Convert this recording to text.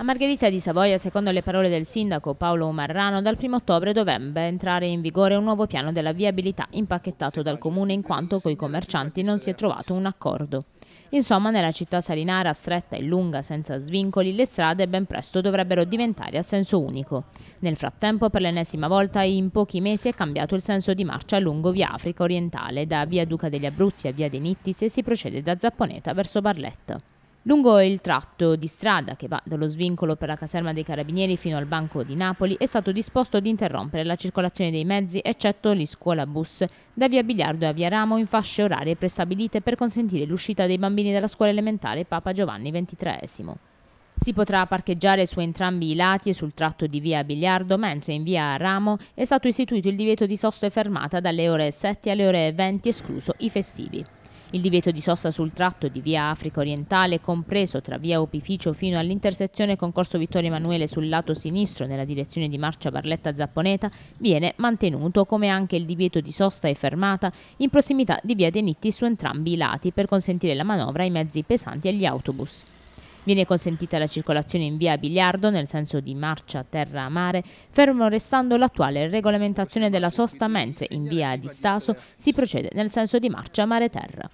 A Margherita di Savoia, secondo le parole del sindaco Paolo Marrano, dal 1 ottobre dovrebbe entrare in vigore un nuovo piano della viabilità impacchettato dal comune in quanto coi commercianti non si è trovato un accordo. Insomma, nella città salinara, stretta e lunga, senza svincoli, le strade ben presto dovrebbero diventare a senso unico. Nel frattempo, per l'ennesima volta, in pochi mesi è cambiato il senso di marcia lungo via Africa orientale, da via Duca degli Abruzzi a via De Nittis e si procede da Zapponeta verso Barletta. Lungo il tratto di strada che va dallo svincolo per la caserma dei Carabinieri fino al Banco di Napoli è stato disposto di interrompere la circolazione dei mezzi eccetto gli bus da via Biliardo a via Ramo in fasce orarie prestabilite per consentire l'uscita dei bambini dalla scuola elementare Papa Giovanni XXIII. Si potrà parcheggiare su entrambi i lati e sul tratto di via Biliardo, mentre in via Ramo è stato istituito il divieto di sosta e fermata dalle ore 7 alle ore 20 escluso i festivi. Il divieto di sosta sul tratto di via Africa orientale, compreso tra via Opificio fino all'intersezione con Corso Vittorio Emanuele sul lato sinistro nella direzione di marcia Barletta Zapponeta, viene mantenuto come anche il divieto di sosta e fermata in prossimità di via Denitti su entrambi i lati per consentire la manovra ai mezzi pesanti e agli autobus. Viene consentita la circolazione in via biliardo nel senso di marcia terra-mare, fermo restando l'attuale regolamentazione della sosta, mentre in via di Staso si procede nel senso di marcia mare-terra.